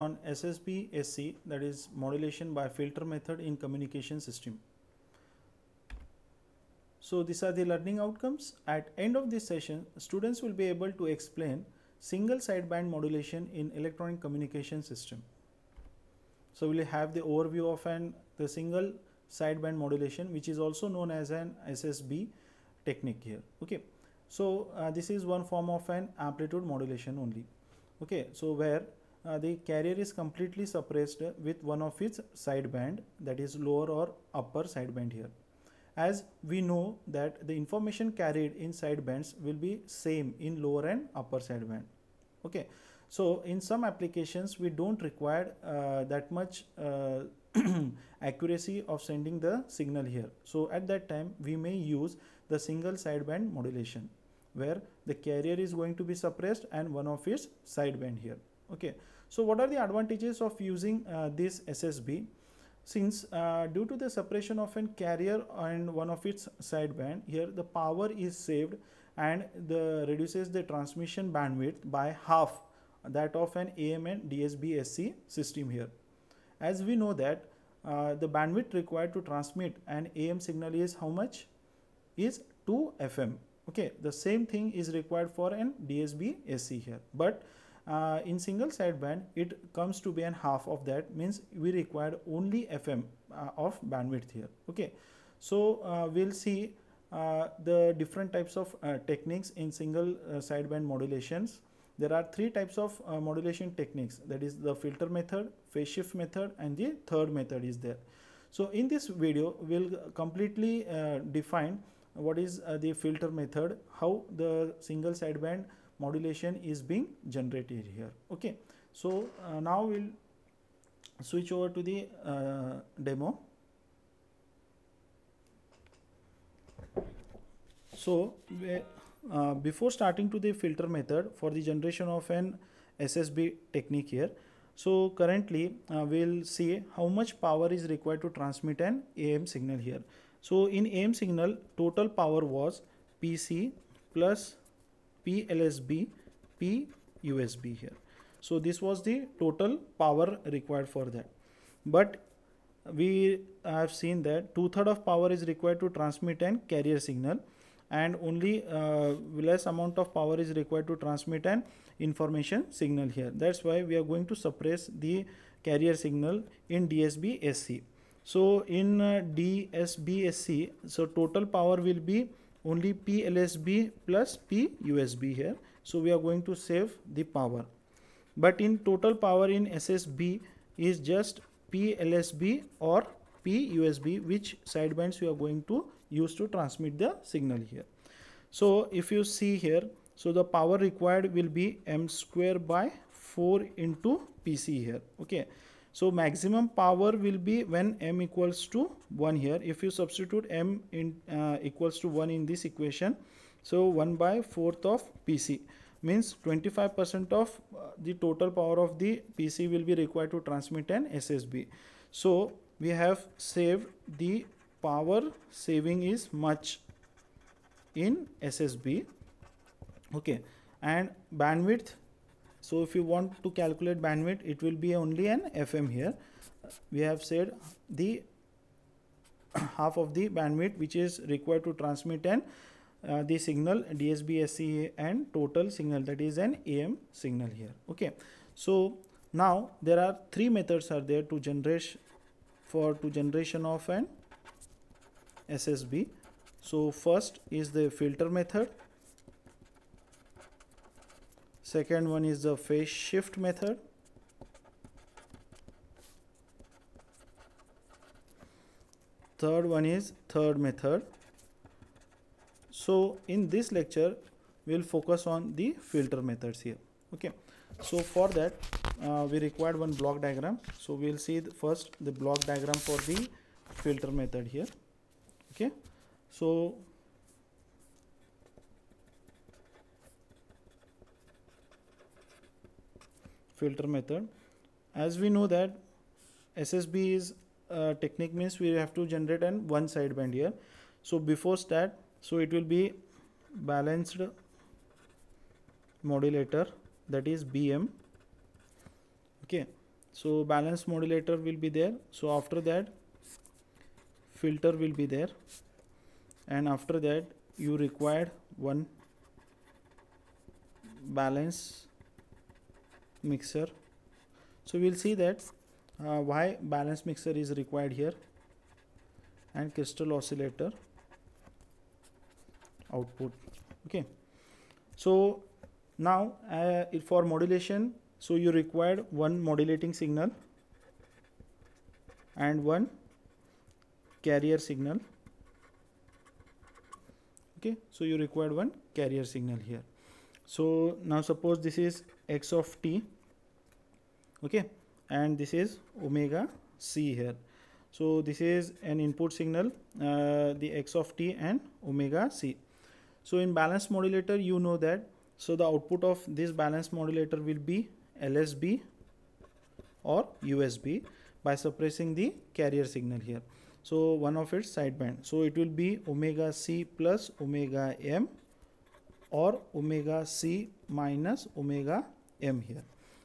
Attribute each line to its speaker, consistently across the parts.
Speaker 1: on SSB SC that is modulation by filter method in communication system. So these are the learning outcomes. At end of this session, students will be able to explain single sideband modulation in electronic communication system. So we'll have the overview of an the single sideband modulation which is also known as an SSB technique here. Okay. So uh, this is one form of an amplitude modulation only. Okay. So where uh, the carrier is completely suppressed with one of its side band that is lower or upper side band here as we know that the information carried in side bands will be same in lower and upper side band okay so in some applications we don't require uh, that much uh, accuracy of sending the signal here so at that time we may use the single sideband modulation where the carrier is going to be suppressed and one of its sideband here okay so what are the advantages of using uh, this ssb since uh, due to the separation of a carrier and one of its sideband here the power is saved and the reduces the transmission bandwidth by half that of an AM and DSB SC system here as we know that uh, the bandwidth required to transmit an AM signal is how much is 2 FM okay the same thing is required for an DSB SC here but uh, in single sideband it comes to be an half of that means we require only fm uh, of bandwidth here okay so uh, we'll see uh, the different types of uh, techniques in single uh, sideband modulations there are three types of modulation techniques that is the filter method phase shift method and the third method is there so in this video we'll completely define what is the filter method how the single sideband modulation is being generated here okay so uh, now we'll switch over to the uh, demo so uh, before starting to the filter method for the generation of an SSB technique here so currently uh, we'll see how much power is required to transmit an AM signal here so in AM signal total power was PC plus PLSB, PUSB here. So this was the total power required for that. But we have seen that two-third of power is required to transmit an carrier signal and only uh, less amount of power is required to transmit an information signal here. That's why we are going to suppress the carrier signal in DSB SC. So in uh, DSB SC, so total power will be only PLSB plus PUSB here. So we are going to save the power. But in total power in SSB is just PLSB or PUSB which sidebands we are going to use to transmit the signal here. So if you see here, so the power required will be m square by 4 into PC here. Okay. So maximum power will be when m equals to 1 here. If you substitute m in uh, equals to 1 in this equation, so 1 by 4th of PC means 25% of uh, the total power of the PC will be required to transmit an SSB. So we have saved the power saving is much in SSB. Okay and bandwidth so if you want to calculate bandwidth, it will be only an FM here. We have said the half of the bandwidth which is required to transmit an uh, the signal dsb sc and total signal that is an AM signal here. Okay. So now there are three methods are there to generate for to generation of an SSB. So first is the filter method second one is the phase shift method third one is third method so in this lecture we'll focus on the filter methods here okay so for that uh, we required one block diagram so we'll see the first the block diagram for the filter method here okay so filter method as we know that SSB is uh, technique means we have to generate an one sideband here so before stat so it will be balanced modulator that is BM okay so balance modulator will be there so after that filter will be there and after that you required one balance mixer so we'll see that uh, why balance mixer is required here and crystal oscillator output okay so now uh, for modulation so you required one modulating signal and one carrier signal okay so you required one carrier signal here so now suppose this is x of t okay and this is omega c here so this is an input signal uh, the x of t and omega c so in balance modulator you know that so the output of this balance modulator will be lsb or usb by suppressing the carrier signal here so one of its sideband so it will be omega c plus omega m or omega c minus omega m here.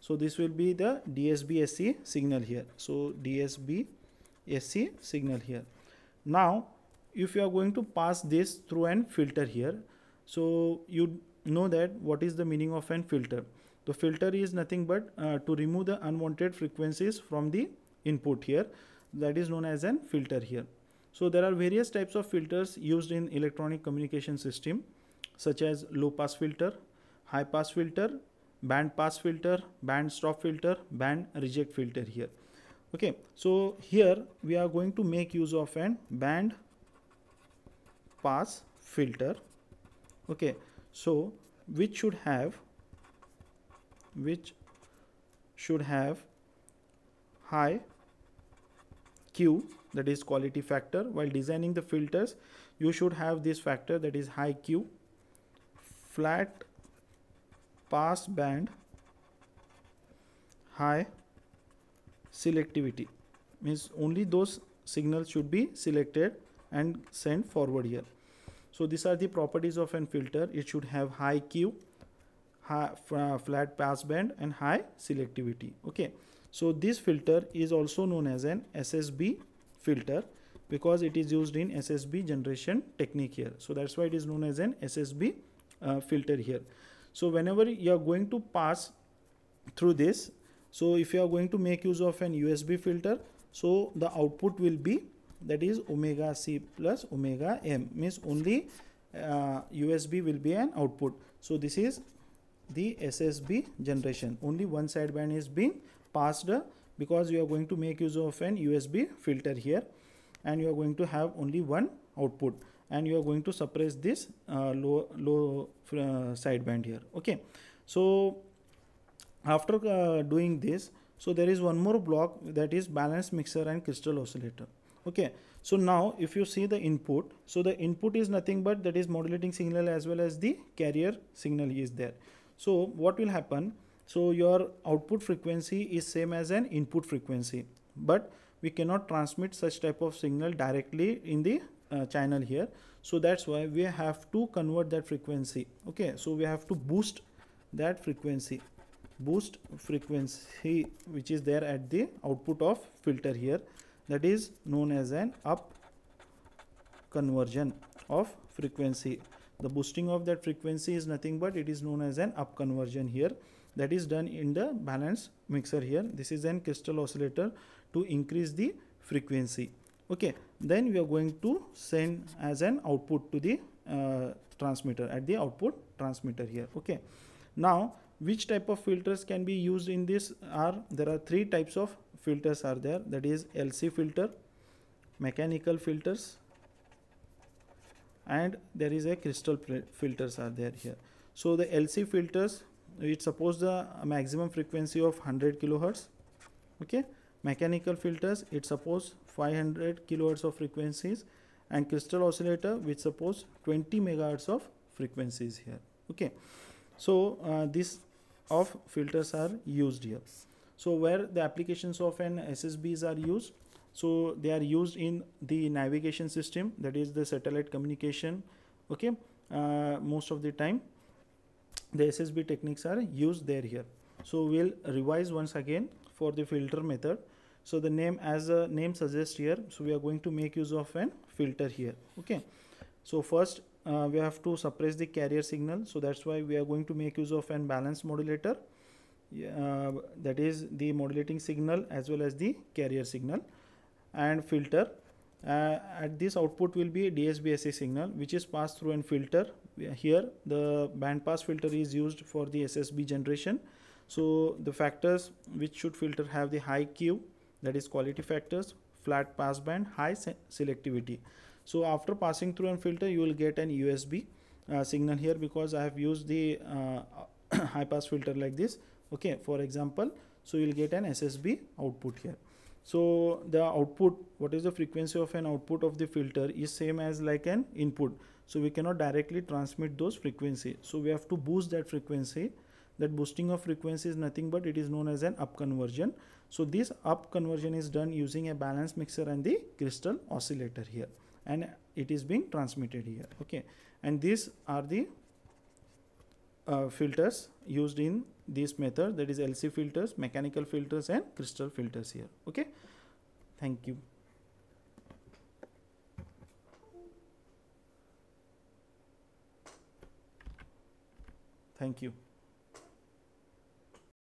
Speaker 1: So this will be the DSBSC signal here. So DSBSC signal here. Now if you are going to pass this through an filter here, so you know that what is the meaning of an filter. The filter is nothing but uh, to remove the unwanted frequencies from the input here that is known as an filter here. So there are various types of filters used in electronic communication system such as low pass filter, high pass filter, band pass filter, band stop filter, band reject filter here. Okay, so here we are going to make use of an band pass filter. Okay, so which should have which should have high Q that is quality factor while designing the filters you should have this factor that is high Q flat pass band high selectivity means only those signals should be selected and sent forward here so these are the properties of an filter it should have high Q high, uh, flat pass band and high selectivity okay so this filter is also known as an SSB filter because it is used in SSB generation technique here so that's why it is known as an SSB uh, filter here so whenever you are going to pass through this so if you are going to make use of an usb filter so the output will be that is omega c plus omega m means only uh, usb will be an output so this is the ssb generation only one sideband is being passed because you are going to make use of an usb filter here and you are going to have only one output and you are going to suppress this uh, low low uh, sideband here okay so after uh, doing this so there is one more block that is balanced mixer and crystal oscillator okay so now if you see the input so the input is nothing but that is modulating signal as well as the carrier signal is there so what will happen so your output frequency is same as an input frequency but we cannot transmit such type of signal directly in the uh, channel here so that's why we have to convert that frequency okay so we have to boost that frequency boost frequency which is there at the output of filter here that is known as an up conversion of frequency the boosting of that frequency is nothing but it is known as an up conversion here that is done in the balance mixer here this is an crystal oscillator to increase the frequency okay then we are going to send as an output to the uh, transmitter at the output transmitter here okay now which type of filters can be used in this are there are three types of filters are there that is LC filter mechanical filters and there is a crystal filters are there here so the LC filters it suppose the maximum frequency of 100 kilohertz okay Mechanical filters, it supports 500 kilohertz of frequencies and crystal oscillator which supports 20 megahertz of frequencies here. Okay. So, uh, these of filters are used here. So, where the applications of an SSBs are used? So, they are used in the navigation system that is the satellite communication. Okay. Uh, most of the time the SSB techniques are used there here. So, we will revise once again for the filter method so the name as the name suggests here so we are going to make use of an filter here okay so first uh, we have to suppress the carrier signal so that's why we are going to make use of an balance modulator uh, that is the modulating signal as well as the carrier signal and filter uh, at this output will be DSBSA signal which is passed through an filter here the bandpass filter is used for the SSB generation so the factors which should filter have the high Q that is quality factors flat passband high se selectivity so after passing through and filter you will get an USB uh, signal here because I have used the uh, high pass filter like this okay for example so you'll get an SSB output here so the output what is the frequency of an output of the filter is same as like an input so we cannot directly transmit those frequency so we have to boost that frequency that boosting of frequency is nothing but it is known as an up conversion so this up conversion is done using a balance mixer and the crystal oscillator here and it is being transmitted here okay and these are the uh, filters used in this method that is LC filters mechanical filters and crystal filters here okay thank you thank you